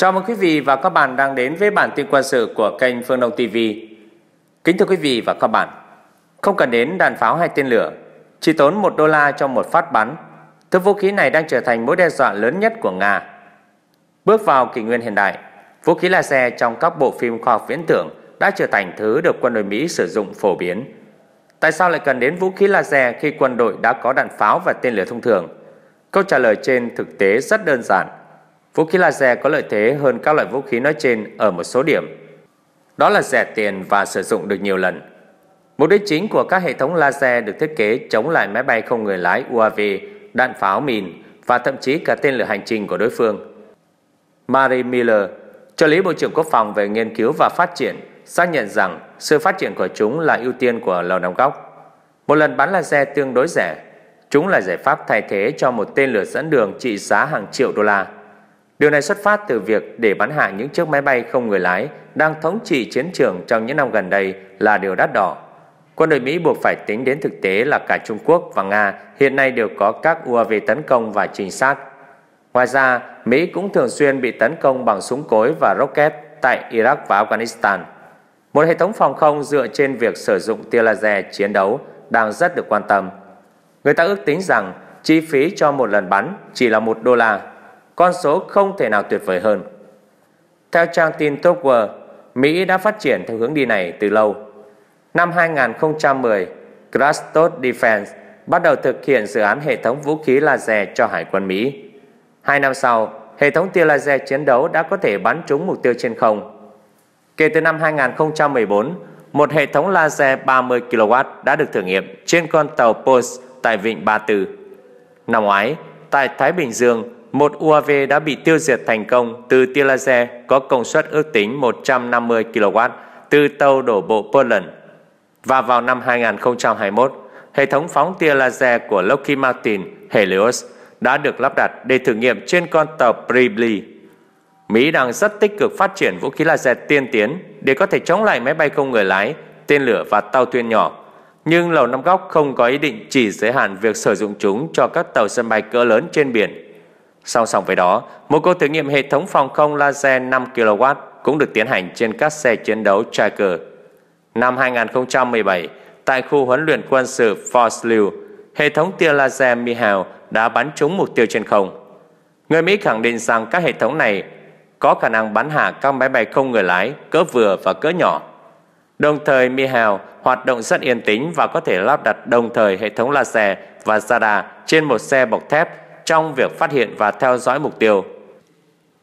Chào mừng quý vị và các bạn đang đến với bản tin quân sự của kênh Phương Đông TV. Kính thưa quý vị và các bạn, không cần đến đạn pháo hay tên lửa, chỉ tốn 1 đô la cho một phát bắn, thứ vũ khí này đang trở thành mối đe dọa lớn nhất của Nga. Bước vào kỷ nguyên hiện đại, vũ khí laser trong các bộ phim khoa học viễn tưởng đã trở thành thứ được quân đội Mỹ sử dụng phổ biến. Tại sao lại cần đến vũ khí laser khi quân đội đã có đạn pháo và tên lửa thông thường? Câu trả lời trên thực tế rất đơn giản – Vũ khí laser có lợi thế hơn các loại vũ khí nói trên ở một số điểm. Đó là rẻ tiền và sử dụng được nhiều lần. Mục đích chính của các hệ thống laser được thiết kế chống lại máy bay không người lái UAV, đạn pháo mìn và thậm chí cả tên lửa hành trình của đối phương. Mary Miller, trợ lý Bộ trưởng Quốc phòng về nghiên cứu và phát triển, xác nhận rằng sự phát triển của chúng là ưu tiên của Lầu Năm Góc. Một lần bắn laser tương đối rẻ, chúng là giải pháp thay thế cho một tên lửa dẫn đường trị giá hàng triệu đô la. Điều này xuất phát từ việc để bắn hạ những chiếc máy bay không người lái đang thống trị chiến trường trong những năm gần đây là điều đắt đỏ. Quân đội Mỹ buộc phải tính đến thực tế là cả Trung Quốc và Nga hiện nay đều có các UAV tấn công và trinh sát. Ngoài ra, Mỹ cũng thường xuyên bị tấn công bằng súng cối và rocket tại Iraq và Afghanistan. Một hệ thống phòng không dựa trên việc sử dụng tia laser chiến đấu đang rất được quan tâm. Người ta ước tính rằng chi phí cho một lần bắn chỉ là một đô la con số không thể nào tuyệt vời hơn. Theo trang tin Topware, Mỹ đã phát triển theo hướng đi này từ lâu. Năm 2010, Grastot Defense bắt đầu thực hiện dự án hệ thống vũ khí laser cho Hải quân Mỹ. Hai năm sau, hệ thống tia laser chiến đấu đã có thể bắn trúng mục tiêu trên không. Kể từ năm 2014, một hệ thống laser 30 kW đã được thử nghiệm trên con tàu Pulse tại Vịnh Ba Tư. Năm ngoái, tại Thái Bình Dương, một UAV đã bị tiêu diệt thành công từ tia laser có công suất ước tính 150 kW từ tàu đổ bộ Poland. Và vào năm 2021, hệ thống phóng tia laser của Lockheed Martin Helios đã được lắp đặt để thử nghiệm trên con tàu Pribli. Mỹ đang rất tích cực phát triển vũ khí laser tiên tiến để có thể chống lại máy bay không người lái, tên lửa và tàu thuyền nhỏ. Nhưng Lầu Năm Góc không có ý định chỉ giới hạn việc sử dụng chúng cho các tàu sân bay cỡ lớn trên biển Song song với đó, một cuộc thử nghiệm hệ thống phòng không laser 5kW cũng được tiến hành trên các xe chiến đấu Tracker. Năm 2017, tại khu huấn luyện quân sự Fort Lew, hệ thống tia laser Mihal đã bắn trúng mục tiêu trên không. Người Mỹ khẳng định rằng các hệ thống này có khả năng bắn hạ các máy bay không người lái cỡ vừa và cỡ nhỏ. Đồng thời Mihal hoạt động rất yên tĩnh và có thể lắp đặt đồng thời hệ thống laser và radar trên một xe bọc thép trong việc phát hiện và theo dõi mục tiêu.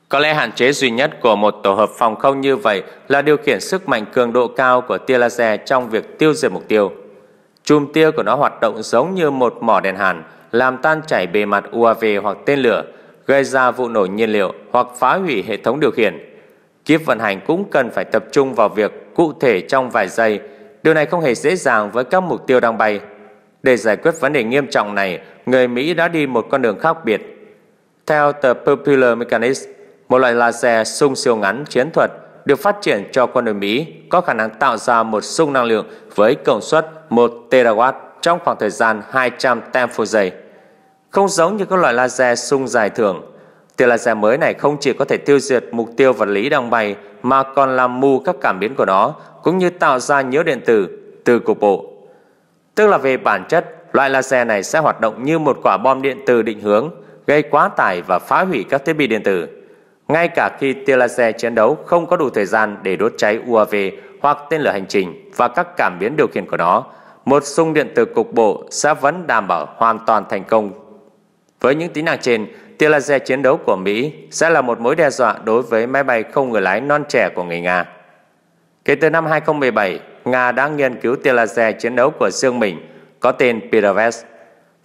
Có lẽ hạn chế duy nhất của một tổ hợp phòng không như vậy là điều khiển sức mạnh cường độ cao của tia laser trong việc tiêu diệt mục tiêu. Chùm tia của nó hoạt động giống như một mỏ đèn hàn, làm tan chảy bề mặt UAV hoặc tên lửa, gây ra vụ nổ nhiên liệu hoặc phá hủy hệ thống điều khiển. Kiếp vận hành cũng cần phải tập trung vào việc cụ thể trong vài giây. Điều này không hề dễ dàng với các mục tiêu đang bay. Để giải quyết vấn đề nghiêm trọng này, người Mỹ đã đi một con đường khác biệt. Theo tờ Popular Mechanics, một loại laser sung siêu ngắn chiến thuật được phát triển cho quân đội Mỹ có khả năng tạo ra một sung năng lượng với công suất 1 terawatt trong khoảng thời gian 200 tem phút giây. Không giống như các loại laser sung dài thường, tia laser mới này không chỉ có thể tiêu diệt mục tiêu vật lý đang bay mà còn làm mù các cảm biến của nó cũng như tạo ra nhiễu điện tử từ cục bộ Tức là về bản chất, loại laser này sẽ hoạt động như một quả bom điện từ định hướng, gây quá tải và phá hủy các thiết bị điện tử. Ngay cả khi tia laser chiến đấu không có đủ thời gian để đốt cháy UAV hoặc tên lửa hành trình và các cảm biến điều khiển của nó, một xung điện tử cục bộ sẽ vẫn đảm bảo hoàn toàn thành công. Với những tính năng trên, tia laser chiến đấu của Mỹ sẽ là một mối đe dọa đối với máy bay không người lái non trẻ của người Nga. Kể từ năm 2017, Nga đã nghiên cứu tia laser chiến đấu của riêng mình, có tên Piravest.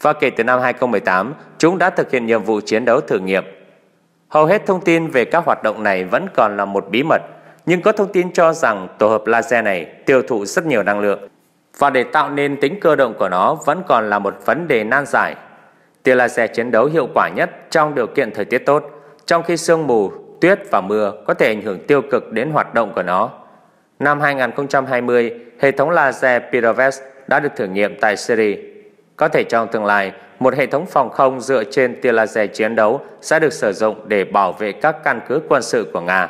Và kể từ năm 2018, chúng đã thực hiện nhiệm vụ chiến đấu thử nghiệm. Hầu hết thông tin về các hoạt động này vẫn còn là một bí mật, nhưng có thông tin cho rằng tổ hợp laser này tiêu thụ rất nhiều năng lượng. Và để tạo nên tính cơ động của nó vẫn còn là một vấn đề nan giải. Tia laser chiến đấu hiệu quả nhất trong điều kiện thời tiết tốt, trong khi sương mù, tuyết và mưa có thể ảnh hưởng tiêu cực đến hoạt động của nó năm 2020, hệ thống laser Pyrovest đã được thử nghiệm tại Syria. Có thể trong tương lai, một hệ thống phòng không dựa trên tia laser chiến đấu sẽ được sử dụng để bảo vệ các căn cứ quân sự của Nga.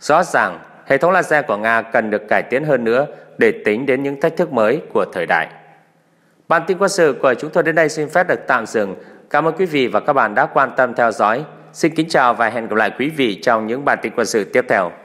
Rõ ràng, hệ thống laser của Nga cần được cải tiến hơn nữa để tính đến những thách thức mới của thời đại. Bản tin quân sự của chúng tôi đến đây xin phép được tạm dừng. Cảm ơn quý vị và các bạn đã quan tâm theo dõi. Xin kính chào và hẹn gặp lại quý vị trong những bản tin quân sự tiếp theo.